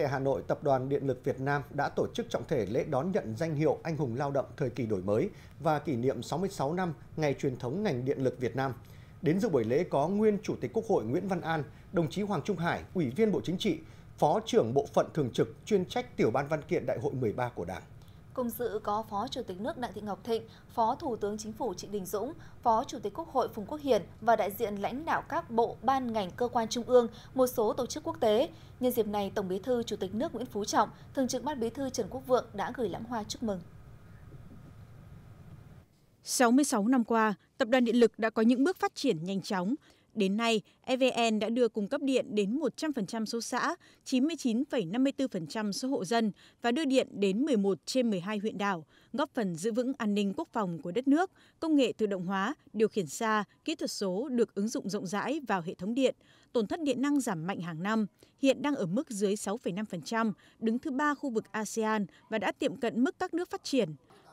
tại Hà Nội, Tập đoàn Điện lực Việt Nam đã tổ chức trọng thể lễ đón nhận danh hiệu Anh hùng lao động thời kỳ đổi mới và kỷ niệm 66 năm ngày truyền thống ngành điện lực Việt Nam. Đến dự buổi lễ có nguyên Chủ tịch Quốc hội Nguyễn Văn An, đồng chí Hoàng Trung Hải, Ủy viên Bộ Chính trị, Phó trưởng Bộ phận Thường trực chuyên trách Tiểu ban Văn kiện Đại hội 13 của Đảng. Cùng dự có Phó Chủ tịch nước Đặng Thị Ngọc Thịnh, Phó Thủ tướng Chính phủ Trịnh Đình Dũng, Phó Chủ tịch Quốc hội Phùng Quốc Hiển và đại diện lãnh đạo các bộ, ban ngành cơ quan trung ương, một số tổ chức quốc tế. Nhân dịp này, Tổng Bí thư Chủ tịch nước Nguyễn Phú Trọng, Thường trực Ban Bí thư Trần Quốc Vượng đã gửi lãng hoa chúc mừng. 66 năm qua, Tập đoàn Điện lực đã có những bước phát triển nhanh chóng, Đến nay, EVN đã đưa cung cấp điện đến 100% số xã, 99,54% số hộ dân và đưa điện đến 11 trên 12 huyện đảo, góp phần giữ vững an ninh quốc phòng của đất nước, công nghệ tự động hóa, điều khiển xa, kỹ thuật số được ứng dụng rộng rãi vào hệ thống điện. Tổn thất điện năng giảm mạnh hàng năm, hiện đang ở mức dưới 6,5%, đứng thứ ba khu vực ASEAN và đã tiệm cận mức các nước phát triển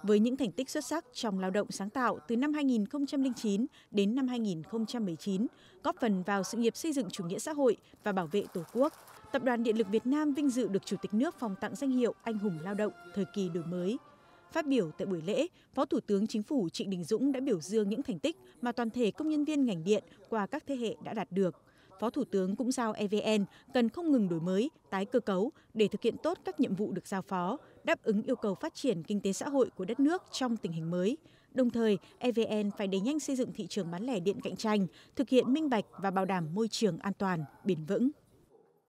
với những thành tích xuất sắc trong lao động sáng tạo từ năm 2009 đến năm 2019, góp phần vào sự nghiệp xây dựng chủ nghĩa xã hội và bảo vệ Tổ quốc. Tập đoàn Điện lực Việt Nam vinh dự được Chủ tịch nước phòng tặng danh hiệu Anh hùng lao động thời kỳ đổi mới. Phát biểu tại buổi lễ, Phó Thủ tướng Chính phủ Trịnh Đình Dũng đã biểu dương những thành tích mà toàn thể công nhân viên ngành điện qua các thế hệ đã đạt được phó thủ tướng cũng giao evn cần không ngừng đổi mới tái cơ cấu để thực hiện tốt các nhiệm vụ được giao phó đáp ứng yêu cầu phát triển kinh tế xã hội của đất nước trong tình hình mới đồng thời evn phải đẩy nhanh xây dựng thị trường bán lẻ điện cạnh tranh thực hiện minh bạch và bảo đảm môi trường an toàn bền vững